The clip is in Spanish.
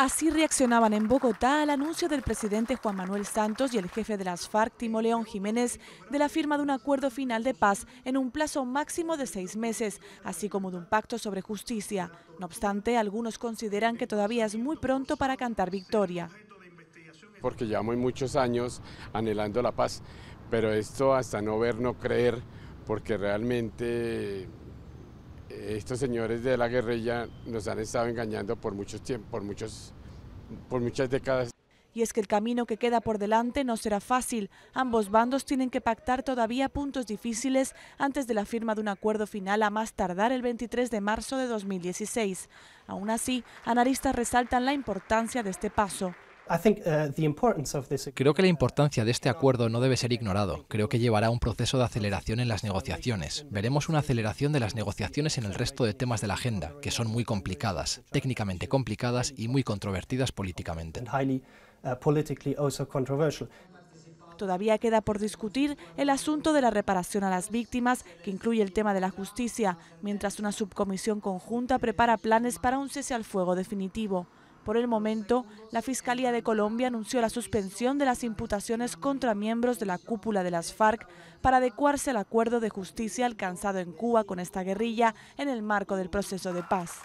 Así reaccionaban en Bogotá al anuncio del presidente Juan Manuel Santos y el jefe de las FARC, Timo León Jiménez, de la firma de un acuerdo final de paz en un plazo máximo de seis meses, así como de un pacto sobre justicia. No obstante, algunos consideran que todavía es muy pronto para cantar victoria. Porque llevamos muchos años anhelando la paz, pero esto hasta no ver, no creer, porque realmente estos señores de la guerrilla nos han estado engañando por muchos muchos por muchas décadas. Y es que el camino que queda por delante no será fácil. Ambos bandos tienen que pactar todavía puntos difíciles antes de la firma de un acuerdo final a más tardar el 23 de marzo de 2016. Aún así, analistas resaltan la importancia de este paso. Uh, Creo que la importancia de este acuerdo no debe ser ignorado. Creo que llevará a un proceso de aceleración en las negociaciones. Veremos una aceleración de las negociaciones en el resto de temas de la agenda, que son muy complicadas, técnicamente complicadas y muy controvertidas políticamente. Uh, Todavía queda por discutir el asunto de la reparación a las víctimas, que incluye el tema de la justicia, mientras una subcomisión conjunta prepara planes para un cese al fuego definitivo. Por el momento, la Fiscalía de Colombia anunció la suspensión de las imputaciones contra miembros de la cúpula de las FARC para adecuarse al acuerdo de justicia alcanzado en Cuba con esta guerrilla en el marco del proceso de paz.